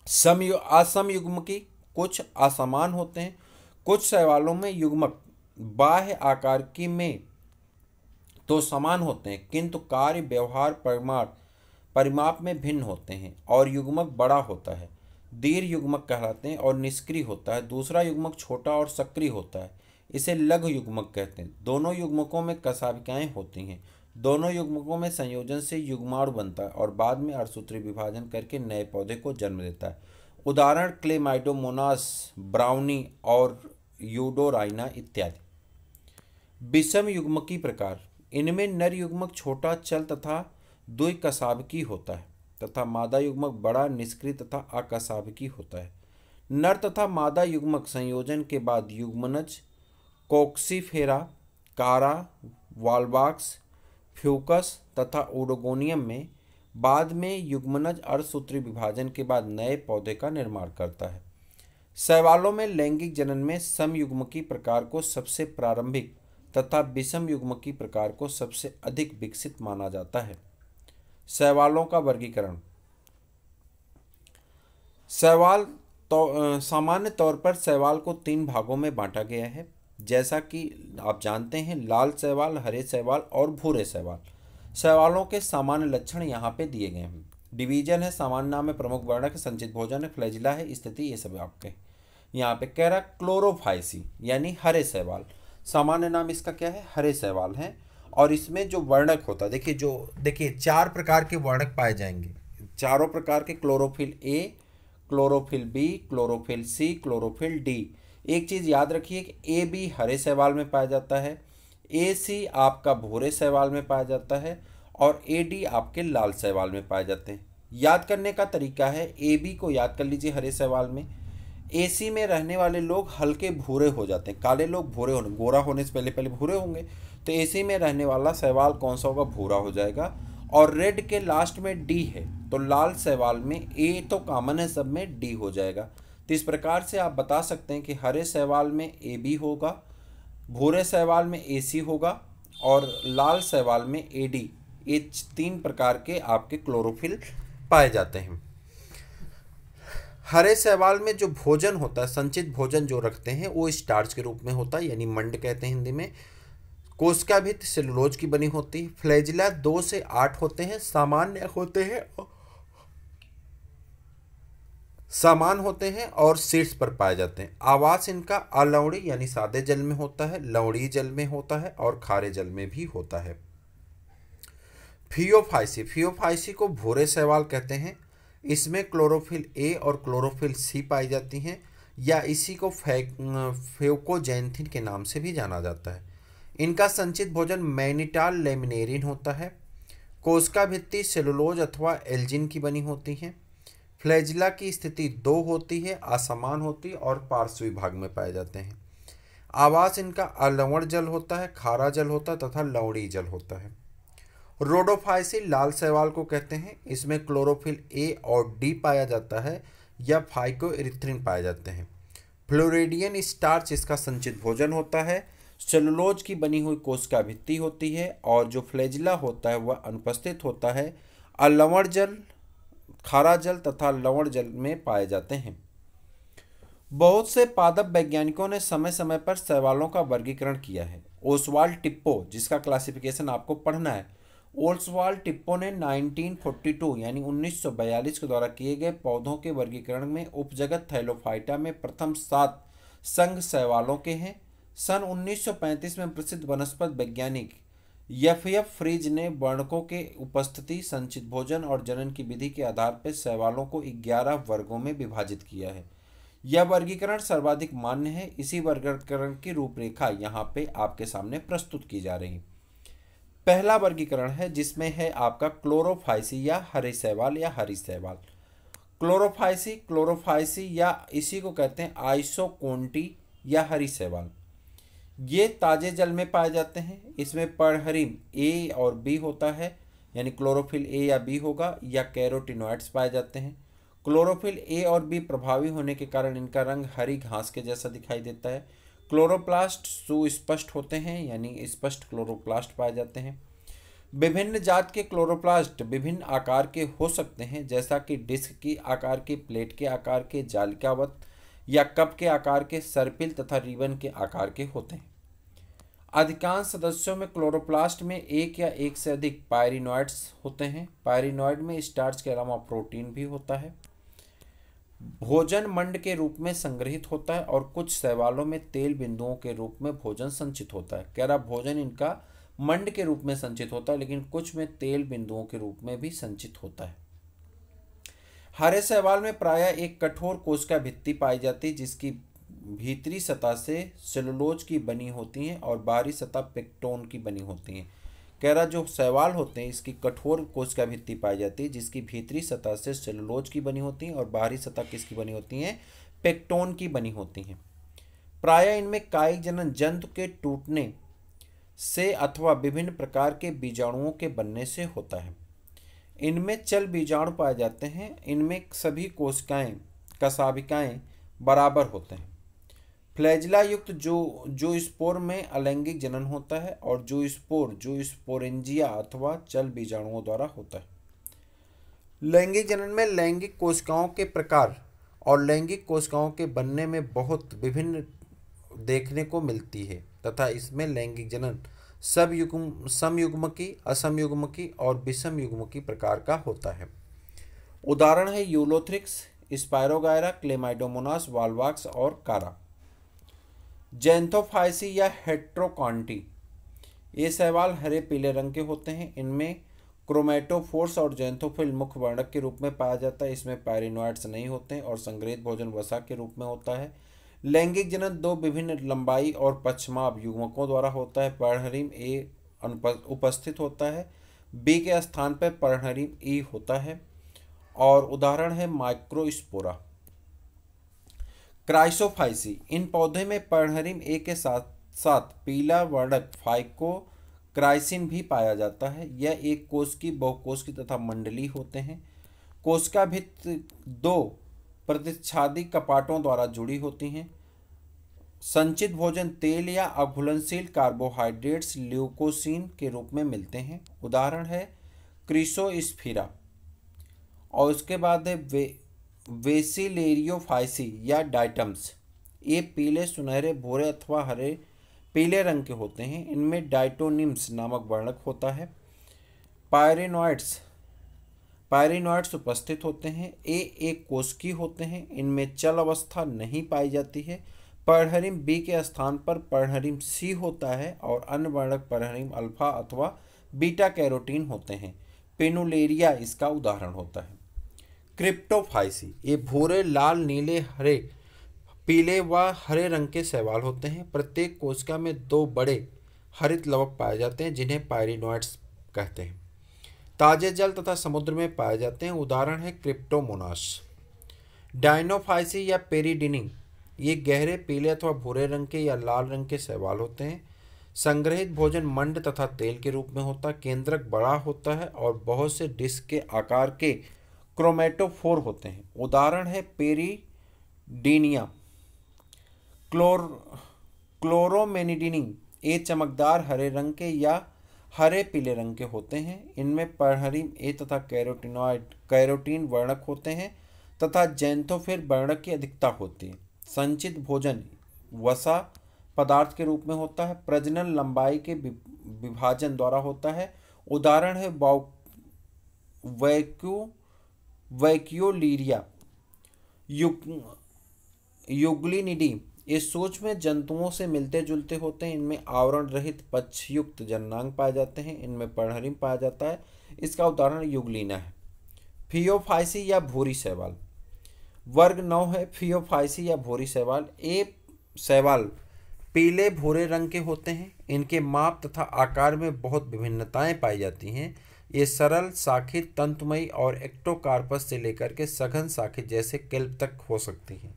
Speaker 1: समयु असमयुग्म की कुछ असमान होते हैं कुछ सवालों में युग्मक बाह्य आकार की में तो समान होते हैं किंतु कार्य व्यवहार परिमाप परिमाप में भिन्न होते हैं और युग्मक बड़ा होता है दीर्घ युग्मक कहलाते हैं और निष्क्रिय होता है दूसरा युग्मक छोटा और सक्रिय होता है इसे लघु युग्मक कहते हैं दोनों युग्मकों में कसाविकाएँ होती हैं दोनों युग्मकों में संयोजन से युग्माणु बनता है और बाद में अर्सूत्री विभाजन करके नए पौधे को जन्म देता है उदाहरण क्लेमाइडोमोनास ब्राउनी और यूडोराइना इत्यादि विषम युग्मकी प्रकार इनमें नर युग्मक छोटा चल तथा द्विकसाबकी होता है तथा मादा युग्मक बड़ा निष्क्रिय तथा आकाशाभिकी होता है नर तथा मादा युग्मक संयोजन के बाद युग्मनज कोक्सीफेरा कारा वालबाक्स फ्यूकस तथा ओडोगोनियम में बाद में युग्मनज अर्धसूत्री विभाजन के बाद नए पौधे का निर्माण करता है शैवालों में लैंगिक जनन में समयुग्मकी प्रकार को सबसे प्रारंभिक तथा विषम युग्मकी प्रकार को सबसे अधिक विकसित माना जाता है सहवालों का वर्गीकरण सहवाल तो सामान्य तौर पर सहवाल को तीन भागों में बांटा गया है जैसा कि आप जानते हैं लाल सहवाल हरे सहवाल और भूरे सहवाल सहवालों के सामान्य लक्षण यहाँ पे दिए गए हैं डिवीजन है सामान्य नाम है प्रमुख वर्णक है संचित भोजन है फ्लैजिला है स्थिति ये सब आपके यहाँ पे कह रहा क्लोरोफाइसी यानी हरे सहवाल सामान्य नाम इसका क्या है हरे सहवाल है और इसमें जो वर्णक होता है देखिए जो देखिए चार प्रकार के वर्णक पाए जाएंगे चारों प्रकार के chlorophyll A chlorophyll B chlorophyll C chlorophyll D एक चीज़ याद रखिए कि ए बी हरे सहवाल में पाया जाता है ए सी आपका भूरे सहवाल में पाया जाता है और ए डी आपके लाल सहवाल में पाए जाते हैं याद करने का तरीका है ए बी को याद कर लीजिए हरे सहवाल में एसी में रहने वाले लोग हल्के भूरे हो जाते हैं काले लोग भूरे होने गोरा होने से पहले पहले भूरे होंगे तो एसी में रहने वाला सहवाल कौन सा होगा भूरा हो जाएगा और रेड के लास्ट में डी है तो लाल सहवाल में ए तो कॉमन है सब में डी हो जाएगा तो इस प्रकार से आप बता सकते हैं कि हरे सहवाल में ए बी होगा भूरे सहवाल में ए सी होगा और लाल सहवाल में ए डी ये तीन प्रकार के आपके क्लोरोफिल पाए जाते हैं हरे सहवाल में जो भोजन होता है संचित भोजन जो रखते हैं वो स्टार्च के रूप में होता है यानी मंड कहते हैं हिंदी में कोशिका भित्त सेलुलोज की बनी होती है फ्लैजिला दो से आठ होते हैं सामान्य होते हैं समान होते हैं और शीर्ष पर पाए जाते हैं आवास इनका अलौड़ी यानी सादे जल में होता है लौड़ी जल में होता है और खारे जल में भी होता है फियोफाइसी फियोफाइसी को भूरे सवाल कहते हैं इसमें क्लोरोफिल ए और क्लोरोफिल सी पाई जाती हैं या इसी को फेकोजैंथिन के नाम से भी जाना जाता है इनका संचित भोजन मैनिटाल लेमिनेरिन होता है कोशिका भित्ति सेलुलोज अथवा एल्जिन की बनी होती हैं फ्लैजिला की स्थिति दो होती है असमान होती है और पार्श्वी भाग में पाए जाते हैं आवास इनका अलवण जल होता है खारा जल होता है तथा लवड़ी जल होता है रोडोफाइसिन लाल सेवाल को कहते हैं इसमें क्लोरोफिल ए और डी पाया जाता है या फाइको एरिथ्रिन पाए जाते हैं फ्लोरेडियन स्टार्च इसका संचित भोजन होता है सेलुलोज की बनी हुई कोशिका भित्ति होती है और जो फ्लेजिला होता है वह अनुपस्थित होता है अलवण जल खारा जल तथा लवण जल में पाए जाते हैं बहुत से पादप वैज्ञानिकों ने समय समय पर सवालों का वर्गीकरण किया है ओसवाल टिप्पो जिसका क्लासिफिकेशन आपको पढ़ना है ओल्सवाल टिप्पो ने 1942 यानी 1942 के द्वारा किए गए पौधों के वर्गीकरण में उपजगत थैलोफाइटा में प्रथम सात संघ सहवालों के हैं सन 1935 में प्रसिद्ध वनस्पत वैज्ञानिक यफ फ्रिज फ्रीज ने वर्णकों के उपस्थिति संचित भोजन और जनन की विधि के आधार पर सहवालों को 11 वर्गों में विभाजित किया है यह वर्गीकरण सर्वाधिक मान्य है इसी वर्गीकरण की रूपरेखा यहाँ पे आपके सामने प्रस्तुत की जा रही है पहला वर्गीकरण है जिसमें है आपका क्लोरोफाइसी या हरी सहवाल या हरी सहवाल क्लोरोफाइसी क्लोरोफाइसी या इसी को कहते हैं आइसोकोंटी या हरी सहवाल ये ताजे जल में पाए जाते हैं इसमें पर्णहरिम ए और बी होता है यानी क्लोरोफिल ए या बी होगा या कैरोटिनोइड्स पाए जाते हैं क्लोरोफिल ए और बी प्रभावी होने के कारण इनका रंग हरी घास के जैसा दिखाई देता है क्लोरोप्लास्ट सुस्पष्ट होते हैं यानी स्पष्ट क्लोरोप्लास्ट पाए जाते हैं विभिन्न जात के क्लोरोप्लास्ट विभिन्न आकार के हो सकते हैं जैसा कि डिस्क की आकार के प्लेट के आकार के जालिकावत या कप के आकार के सर्पिल तथा रिबन के आकार के होते हैं अधिकांश सदस्यों में क्लोरोप्लास्ट में एक या एक से अधिक पायरिनॉइड्स होते हैं पायरिनॉइड में स्टार्च के अलावा प्रोटीन भी होता है भोजन मंड के रूप में संग्रहित होता है और कुछ शैवालों में तेल बिंदुओं के रूप में भोजन संचित होता है कह रहा भोजन इनका मंड के रूप में संचित होता है लेकिन कुछ में तेल बिंदुओं के रूप में भी संचित होता है हरे शैवाल में प्रायः एक कठोर कोशिका भित्ति पाई जाती है जिसकी भीतरी सतह से सेलुलोज की बनी होती हैं और बाहरी सतह पेक्टोन की बनी होती हैं कैरा जो सवाल होते हैं इसकी कठोर कोश का भित्ति पाई जाती है जिसकी भीतरी सतह से सेलुलोज की बनी होती हैं और बाहरी सतह किसकी बनी होती हैं पेक्टोन की बनी होती हैं प्राय इनमें कायिक जनन जंतु के टूटने से अथवा विभिन्न प्रकार के बीजाणुओं के बनने से होता है इनमें चल बीजाणु पाए जाते हैं इनमें सभी कोशिकाएं कसाविकाएं बराबर होते हैं फ्लैजला युक्त जो जो स्पोर में अलैंगिक जनन होता है और जो स्पोर जो स्पोरेंजिया अथवा चल बीजाणुओं द्वारा होता है लैंगिक जनन में लैंगिक कोशिकाओं के प्रकार और लैंगिक कोशिकाओं के बनने में बहुत विभिन्न देखने को मिलती है तथा इसमें लैंगिक जनन सब युग्म समयुग्मकी असमयुग्मकी और विषमयुग्मकी प्रकार का होता है उदाहरण है यूलोथ्रिक्स स्पायरोगायरा क्लेमाइडोमोनास वालवाक्स और कारा जेंथोफाइसी या हेट्रोकॉन्टी ये सहवाल हरे पीले रंग के होते हैं इनमें क्रोमेटोफोर्स और जेंथोफिल मुख्य वर्णक के रूप में पाया जाता है इसमें पैरिनोइड्स नहीं होते हैं और संग्रहित भोजन वसा के रूप में होता है लैंगिक जनन दो विभिन्न लंबाई और पश्चमाप युग्मकों द्वारा होता है पर्णहरीम ए उपस्थित होता है बी के स्थान पर पर्णहरीम ई होता है और उदाहरण है माइक्रोस्पोरा क्राइसोफाइसी इन पौधे में पर्णहरिम ए के साथ साथ पीला वर्णक फाइको क्राइसिन भी पाया जाता है यह एक कोश की बहुकोश की तथा मंडली होते हैं कोशिका भित्त दो प्रतिच्छादी कपाटों द्वारा जुड़ी होती हैं संचित भोजन तेल या अघुलनशील कार्बोहाइड्रेट्स ल्यूकोसिन के रूप में मिलते हैं उदाहरण है क्रिसोस्फीरा और उसके बाद है वे वेसिलेरियोफाइसी या डाइटम्स ये पीले सुनहरे भूरे अथवा हरे पीले रंग के होते हैं इनमें डाइटोनिम्स नामक वर्णक होता है पायरेनॉइड्स पायरेनॉइड्स उपस्थित होते हैं ए एक कोशकी होते हैं इनमें चल अवस्था नहीं पाई जाती है परहरिम बी के स्थान पर पढ़हरिम सी होता है और अन्य वर्णक परहरिम अल्फा अथवा बीटा कैरोटीन होते हैं पेनुलेरिया इसका उदाहरण होता है क्रिप्टोफाइसी ये भूरे लाल नीले हरे पीले व हरे रंग के सवाल होते हैं प्रत्येक कोशिका में दो बड़े हरित लवक पाए जाते हैं जिन्हें पायरिनोइड्स कहते हैं ताजे जल तथा समुद्र में पाए जाते हैं उदाहरण है क्रिप्टोमोनास डायनोफाइसी या पेरीडिनिंग ये गहरे पीले अथवा भूरे रंग के या लाल रंग के सवाल होते हैं संग्रहित भोजन मंड तथा तेल के रूप में होता केंद्रक बड़ा होता है और बहुत से डिस्क के आकार के क्रोमेटोफोर होते हैं उदाहरण है पेरीडीनिया क्लोर क्लोरोमेनिडिनी ए चमकदार हरे रंग के या हरे पीले रंग के होते हैं इनमें परहरीम ए तथा कैरोटिनॉइड कैरोटीन वर्णक होते हैं तथा जैंथोफिर वर्णक की अधिकता होती है संचित भोजन वसा पदार्थ के रूप में होता है प्रजनन लंबाई के विभाजन द्वारा होता है उदाहरण है वैक्यू वैक्योलीरिया युग युगलिनिडी इस सोच में जंतुओं से मिलते जुलते होते हैं इनमें आवरण रहित पक्षयुक्त जननांग पाए जाते हैं इनमें प्रहरिम पाया जाता है इसका उदाहरण युगलीना है फियोफाइसी या भूरी सहवाल वर्ग नौ है फियोफाइसी या भूरी सहवाल ए सहवाल पीले भूरे रंग के होते हैं इनके माप तथा आकार में बहुत विभिन्नताएं पाई जाती हैं ये सरल शाखित तंतुमयी और एक्टोकार्पस से लेकर के सघन शाखित जैसे कैल्प तक हो सकती हैं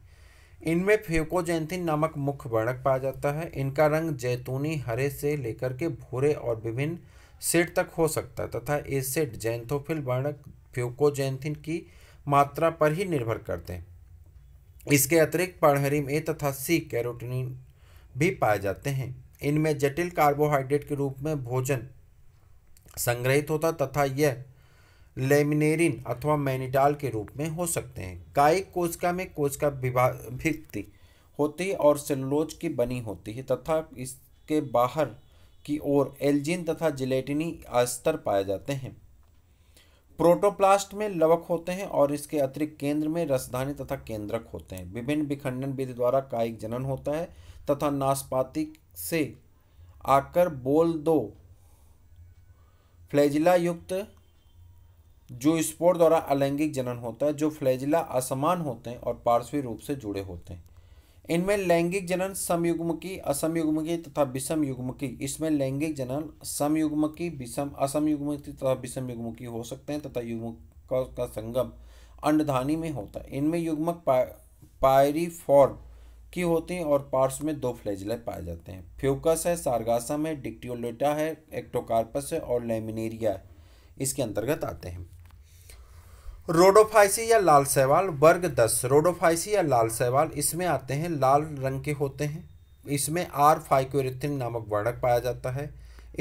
Speaker 1: इनमें फ्यूकोजेंथिन नामक मुख्य वर्णक पाया जाता है इनका रंग जैतूनी हरे से लेकर के भूरे और विभिन्न सेट तक हो सकता है तथा ये सेट जैंथोफिल वर्णक फ्यूकोजेंथिन की मात्रा पर ही निर्भर करते हैं इसके अतिरिक्त पढ़हरिम ए तथा सी कैरोटीन भी पाए जाते हैं इनमें जटिल कार्बोहाइड्रेट के रूप में भोजन संग्रहित होता तथा यह लेमिनेरिन अथवा मैनिटाल के रूप में हो सकते हैं कायिक कोशिका में कोशिका विभाभिक्ति होती है और सेलुलोज की बनी होती है तथा इसके बाहर की ओर एल्जिन तथा जिलेटिनी स्तर पाए जाते हैं प्रोटोप्लास्ट में लवक होते हैं और इसके अतिरिक्त केंद्र में रसधानी तथा केंद्रक होते हैं विभिन्न विखंडन विधि द्वारा कायिक जनन होता है तथा नाशपाती से आकर बोल दो फ्लैजिला युक्त जो स्पोर द्वारा अलैंगिक जनन होता है जो फ्लैजिला असमान होते हैं और पार्श्वी रूप से जुड़े होते हैं इनमें लैंगिक जनन समयुग्म की असमयुग्म की तथा विषम युग्म की इसमें लैंगिक जनन समयुग्म की विषम असमयुग्म की तथा विषम युग्म की हो सकते हैं तथा युग्म का, का संगम अंडधानी में होता है इनमें युग्मक पा, पायरीफॉर्म की होती हैं और पार्ट्स में दो फ्लैजिला पाए जाते हैं फ्यूकस है सारगासम है डिक्टियोलेटा है एक्टोकार्पस है और लेमिनेरिया इसके अंतर्गत आते हैं रोडोफाइसी या लाल सहवाल वर्ग दस रोडोफाइसी या लाल सहवाल इसमें आते हैं लाल रंग के होते हैं इसमें आर फाइकोरिथिन नामक वर्णक पाया जाता है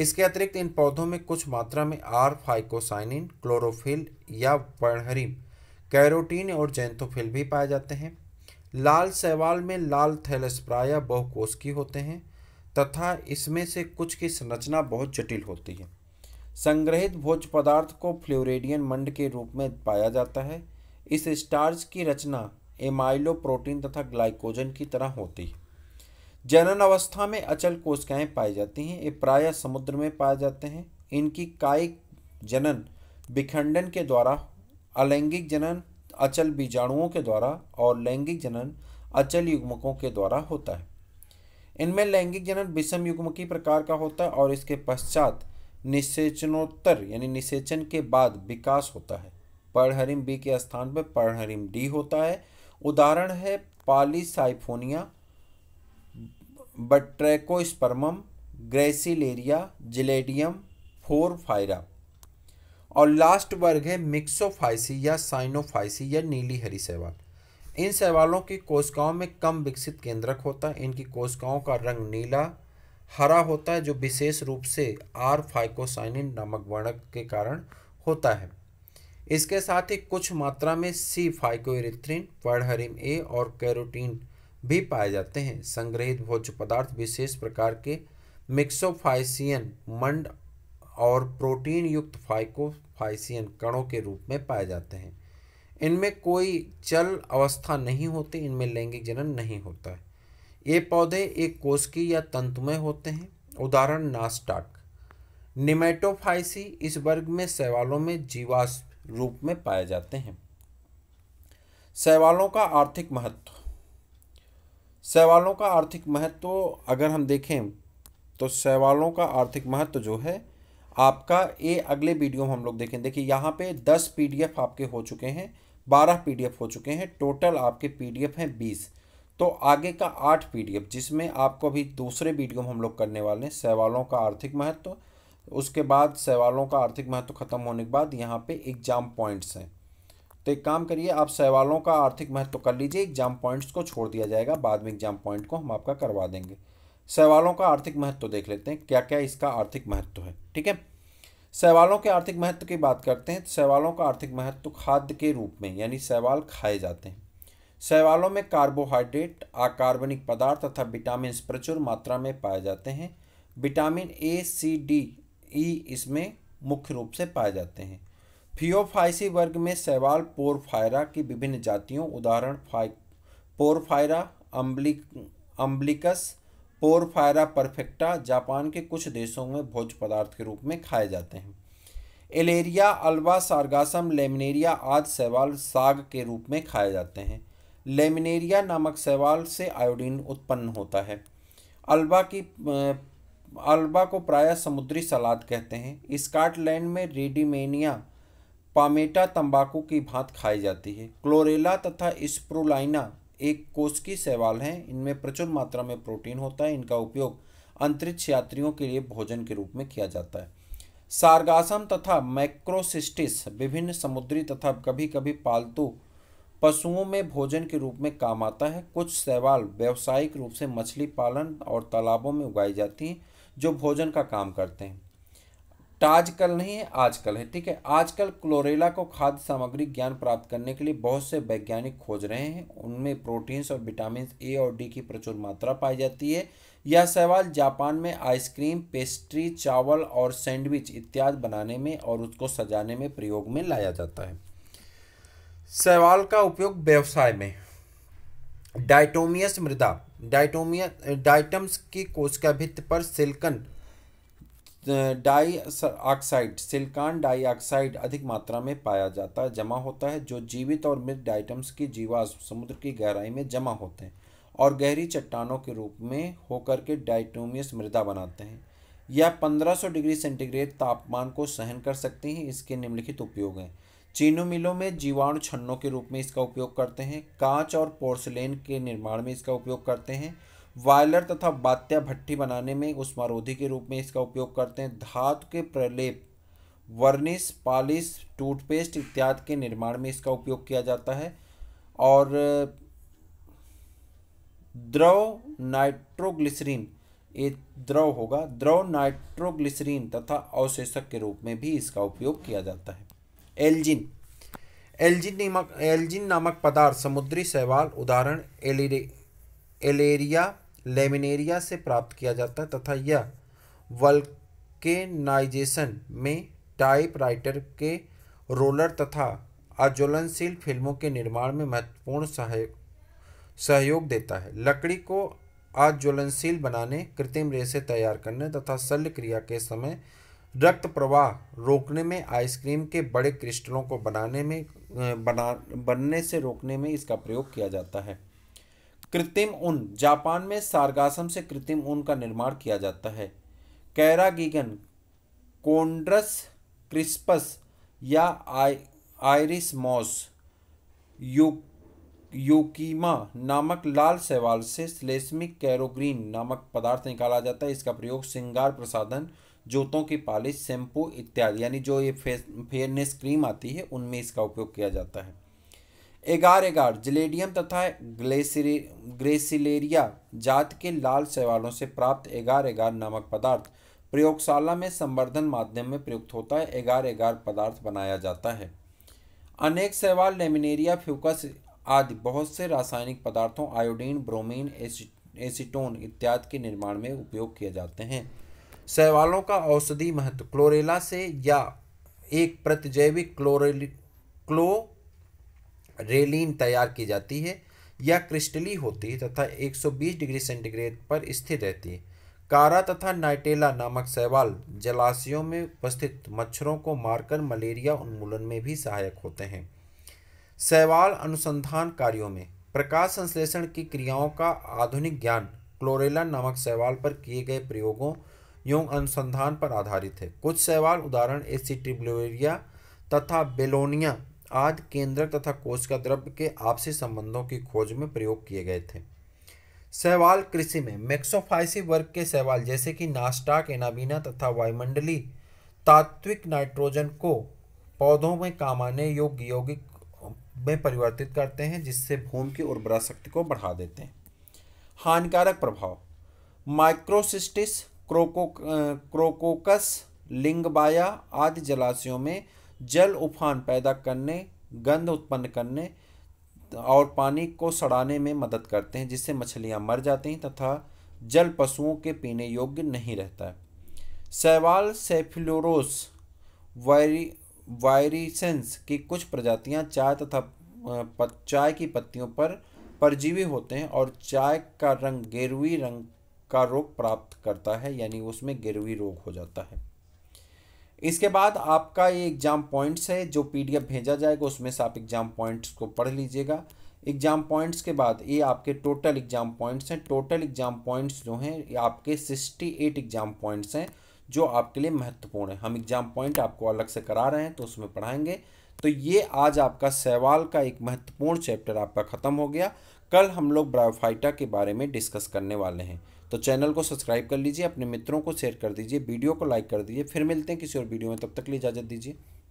Speaker 1: इसके अतिरिक्त इन पौधों में कुछ मात्रा में आर फाइकोसाइनिन क्लोरोफिल या वर्णहरिम कैरोटीन और जैंथोफिल भी पाए जाते हैं लाल शैवाल में लाल बहु बहुकोशिकी होते हैं तथा इसमें से कुछ की संरचना बहुत जटिल होती है संग्रहित भोज पदार्थ को फ्लोरेडियन मंड के रूप में पाया जाता है इस स्टार्च की रचना एमाइलो प्रोटीन तथा ग्लाइकोजन की तरह होती है जनन अवस्था में अचल कोशिकाएं पाई जाती हैं ये प्रायः समुद्र में पाए जाते हैं इनकी कायिक जनन विखंडन के द्वारा अलैंगिक जनन अचल बीजाणुओं के द्वारा और लैंगिक जनन अचल युग्मकों के द्वारा होता है इनमें लैंगिक जनन विषम युग्मकी प्रकार का होता है और इसके पश्चात निषेचनोत्तर यानी निषेचन के बाद विकास होता है पढ़हरिम बी के स्थान पर पढ़हरिम डी होता है उदाहरण है पालीसाइफोनिया बट्रेकोस्पर्मम ग्रेसिलेरिया जिलेडियम फायरा और लास्ट वर्ग है मिक्सोफाइसी या साइनोफाइसी या नीली हरी शैवाल इन शैवालों की कोशिकाओं में कम विकसित केंद्रक होता है इनकी कोशिकाओं का रंग नीला हरा होता है जो विशेष रूप से आर फाइकोसाइनिन नामक वर्णक के कारण होता है इसके साथ ही कुछ मात्रा में सी फाइकोरिथ्रिन वर्णहरिम ए और कैरोटीन भी पाए जाते हैं संग्रहित भोज्य पदार्थ विशेष प्रकार के मिक्सोफाइसियन मंड और प्रोटीन युक्त फाइकोफाइसियन कणों के रूप में पाए जाते हैं इनमें कोई चल अवस्था नहीं होती इनमें लैंगिक जनन नहीं होता है ये पौधे एक कोशकी या तंतुमय होते हैं उदाहरण नास्टाक निमेटोफाइसी इस वर्ग में सवालों में जीवाश रूप में पाए जाते हैं सवालों का आर्थिक महत्व सवालों का आर्थिक महत्व अगर हम देखें तो सवालों का आर्थिक महत्व जो है आपका ये अगले वीडियो में हम लोग देखें देखिए यहाँ पे दस पीडीएफ आपके हो चुके हैं बारह पीडीएफ हो चुके हैं टोटल आपके पीडीएफ हैं बीस तो आगे का आठ पीडीएफ जिसमें आपको अभी दूसरे वीडियो में हम लोग करने वाले हैं सवालों का आर्थिक महत्व तो, उसके बाद सवालों का आर्थिक महत्व तो खत्म होने के बाद यहाँ पे एग्जाम पॉइंट्स हैं तो एक काम करिए आप सवालों का आर्थिक महत्व तो कर लीजिए एग्जाम पॉइंट्स को छोड़ दिया जाएगा बाद में एग्जाम पॉइंट को हम आपका करवा देंगे सवालों का आर्थिक महत्व देख लेते हैं क्या क्या इसका आर्थिक महत्व है ठीक है सवालों के आर्थिक महत्व की बात करते हैं तो सवालों का आर्थिक महत्व खाद्य के रूप में यानी सवाल खाए जाते हैं सहवालों में कार्बोहाइड्रेट अकार्बनिक पदार्थ तथा विटामिन प्रचुर मात्रा में पाए जाते हैं vitamin A C D E इसमें मुख्य रूप से पाए जाते हैं फियोफाइसी वर्ग में सवाल पोरफायरा की विभिन्न जातियों उदाहरण फाइ पोरफायरा अम्बलिक अम्बलिकस पोरफायरा परफेक्टा जापान के कुछ देशों में भोज पदार्थ के रूप में खाए जाते हैं एलेरिया अल्वा सार्गासम लेमिनेरिया आदि सवाल साग के रूप में खाए जाते हैं लेमिनेरिया नामक सवाल से आयोडीन उत्पन्न होता है अल्बा की अल्बा को प्रायः समुद्री सलाद कहते हैं स्काटलैंड में रेडिमेनिया पामेटा तंबाकू की भांत खाई जाती है क्लोरेला तथा स्प्रोलाइना एक की शैवाल हैं इनमें प्रचुर मात्रा में प्रोटीन होता है इनका उपयोग अंतरिक्ष यात्रियों के लिए भोजन के रूप में किया जाता है सार्गासम तथा मैक्रोसिस्टिस विभिन्न समुद्री तथा कभी कभी पालतू पशुओं में भोजन के रूप में काम आता है कुछ सेवाल व्यावसायिक रूप से मछली पालन और तालाबों में उगाई जाती हैं जो भोजन का काम करते हैं टाजकल नहीं है आजकल है ठीक है आजकल क्लोरेला को खाद्य सामग्री ज्ञान प्राप्त करने के लिए बहुत से वैज्ञानिक खोज रहे हैं उनमें प्रोटीन्स और विटामिन ए और डी की प्रचुर मात्रा पाई जाती है यह सवाल जापान में आइसक्रीम पेस्ट्री चावल और सैंडविच इत्यादि बनाने में और उसको सजाने में प्रयोग में लाया जाता है सवाल का उपयोग व्यवसाय में डाइटोमियस मृदा डाइटोमिया डाइटम्स की कोशिका भित्त पर silicon dioxide silicon dioxide अधिक मात्रा में पाया जाता है जमा होता है जो जीवित और मृत डाइटम्स की जीवाश्म समुद्र की गहराई में जमा होते हैं और गहरी चट्टानों के रूप में होकर के डाइटोमियस मृदा बनाते हैं यह 1500 डिग्री सेंटीग्रेड तापमान को सहन कर सकती हैं इसके निम्नलिखित उपयोग हैं चीनू मिलों में जीवाणु छन्नों के रूप में इसका उपयोग करते हैं कांच और पोर्सलेन के निर्माण में इसका उपयोग करते हैं वायलर तथा बात्या भट्टी बनाने में उष्मारोधी के रूप में इसका उपयोग करते हैं धातु के प्रलेप वर्निश पॉलिश टूथपेस्ट इत्यादि के निर्माण में इसका उपयोग किया जाता है और द्रव नाइट्रोग्लिसरीन ये द्रव होगा द्रव नाइट्रोग्लिसरीन तथा अवशेषक के रूप में भी इसका उपयोग किया जाता है एल्जिन एल्जिन नामक एल्जिन नामक पदार्थ समुद्री शैवाल उदाहरण एलेरिया लेमिनेरिया से प्राप्त किया जाता है तथा यह वल्केनाइजेशन में टाइपराइटर के रोलर तथा आज्वलनशील फिल्मों के निर्माण में महत्वपूर्ण सहयोग सहयोग देता है लकड़ी को आज्वलनशील बनाने कृत्रिम रेसे तैयार करने तथा शल्य क्रिया के समय रक्त प्रवाह रोकने में आइसक्रीम के बड़े क्रिस्टलों को बनाने में बना बनने से रोकने में इसका प्रयोग किया जाता है कृत्रिम ऊन जापान में सारगासम से कृत्रिम ऊन का निर्माण किया जाता है कैरागीगन कोंड्रस क्रिस्पस या आयरिस मॉस यू योकीमा नामक लाल सेवाल से स्लेस्मिक कैरोग्रीन नामक पदार्थ निकाला जाता है इसका प्रयोग श्रृंगार प्रसाधन जूतों की पालिश शैम्पू इत्यादि यानी जो ये फेस फेयरनेस क्रीम आती है उनमें इसका उपयोग किया जाता है एगार एगार जलेडियम तथा ग्रेसिलेरिया जात के लाल शैवालों से प्राप्त एगार एगार नामक पदार्थ प्रयोगशाला में संवर्धन माध्यम में प्रयुक्त होता है एगार एगार पदार्थ बनाया जाता है अनेक शैवाल लेमिनेरिया फ्यूकस आदि बहुत से रासायनिक पदार्थों आयोडीन ब्रोमीन एसीटोन इत्यादि के निर्माण में उपयोग किए जाते हैं शैवालों का औषधि महत्व क्लोरेला से या एक प्रतिजैविक क्लोरे क्लो रेलिन तैयार की जाती है यह क्रिस्टली होती तथा 120 डिग्री सेंटीग्रेड पर स्थिर रहती है कारा तथा नाइटेला नामक शैवाल जलाशयों में उपस्थित मच्छरों को मारकर मलेरिया उन्मूलन में भी सहायक होते हैं शैवाल अनुसंधान कार्यों में प्रकाश संश्लेषण की क्रियाओं का आधुनिक ज्ञान क्लोरेला नामक शैवाल पर किए गए प्रयोगों यौंग अनुसंधान पर आधारित है कुछ शैवाल उदाहरण एसिट्रिब्लोरिया तथा बेलोनिया आदि केंद्रक तथा कोश का द्रव्य के आपसी संबंधों की खोज में प्रयोग किए गए थे सहवाल कृषि में मैक्सोफाइसी वर्ग के सहवाल जैसे कि नास्टाक एनाबीना तथा वायुमंडली तात्विक नाइट्रोजन को पौधों में काम आने योग्य यौगिक में परिवर्तित करते हैं जिससे भूमि की उर्वरा शक्ति को बढ़ा देते हैं हानिकारक प्रभाव माइक्रोसिस्टिस क्रोको क्रोकोकस लिंगबाया आदि जलाशयों में जल उफान पैदा करने गंध उत्पन्न करने और पानी को सड़ाने में मदद करते हैं जिससे मछलियाँ मर जाती हैं तथा जल पशुओं के पीने योग्य नहीं रहता है सैवाल सेफिलोरोस वायरी वायरीसेंस की कुछ प्रजातियां चाय तथा चाय की पत्तियों पर परजीवी होते हैं और चाय का रंग गेरवी रंग का रोग प्राप्त करता है यानी उसमें गेरवी रोग हो जाता है इसके बाद आपका ये एग्ज़ाम पॉइंट्स है जो पीडीएफ भेजा जाएगा उसमें से आप एग्ज़ाम पॉइंट्स को पढ़ लीजिएगा एग्ज़ाम पॉइंट्स के बाद ये आपके टोटल एग्ज़ाम पॉइंट्स हैं टोटल एग्ज़ाम पॉइंट्स जो हैं ये आपके सिक्सटी एट एग्ज़ाम पॉइंट्स हैं जो आपके लिए महत्वपूर्ण है हम एग्ज़ाम पॉइंट आपको अलग से करा रहे हैं तो उसमें पढ़ाएंगे तो ये आज आपका सवाल का एक महत्वपूर्ण चैप्टर आपका ख़त्म हो गया कल हम लोग ब्रायोफाइटा के बारे में डिस्कस करने वाले हैं तो चैनल को सब्सक्राइब कर लीजिए अपने मित्रों को शेयर कर दीजिए वीडियो को लाइक कर दीजिए फिर मिलते हैं किसी और वीडियो में तब तक लिए इजाज़त दीजिए